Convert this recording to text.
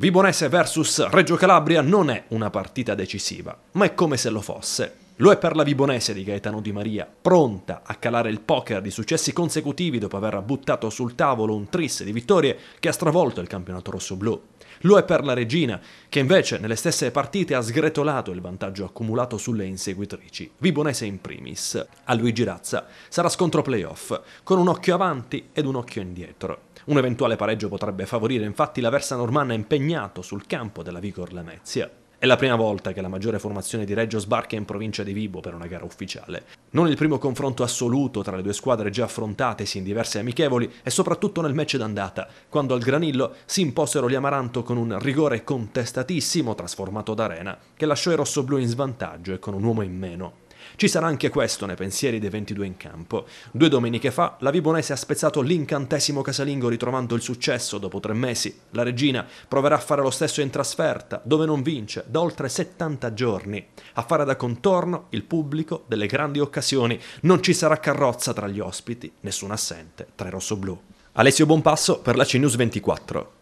Vibonese vs Reggio Calabria non è una partita decisiva, ma è come se lo fosse, lo è per la Vibonese di Gaetano Di Maria, pronta a calare il poker di successi consecutivi dopo aver buttato sul tavolo un tris di vittorie che ha stravolto il campionato rossoblù. Lo è per la Regina, che invece nelle stesse partite ha sgretolato il vantaggio accumulato sulle inseguitrici, Vibonese in primis. A Luigi Razza sarà scontro playoff, con un occhio avanti ed un occhio indietro. Un eventuale pareggio potrebbe favorire infatti la Versa Normanna impegnato sul campo della Vigor Lamezia. È la prima volta che la maggiore formazione di Reggio sbarca in provincia di Vibo per una gara ufficiale. Non il primo confronto assoluto tra le due squadre già affrontatesi in diverse amichevoli e soprattutto nel match d'andata, quando al Granillo si imposero gli Amaranto con un rigore contestatissimo trasformato da Arena, che lasciò i rossoblù in svantaggio e con un uomo in meno. Ci sarà anche questo nei pensieri dei 22 in campo. Due domeniche fa la Vibonese ha spezzato l'incantesimo casalingo ritrovando il successo dopo tre mesi. La regina proverà a fare lo stesso in trasferta, dove non vince, da oltre 70 giorni. A fare da contorno il pubblico delle grandi occasioni. Non ci sarà carrozza tra gli ospiti, nessun assente tra i rossoblù. Alessio Bonpasso per la CNews 24.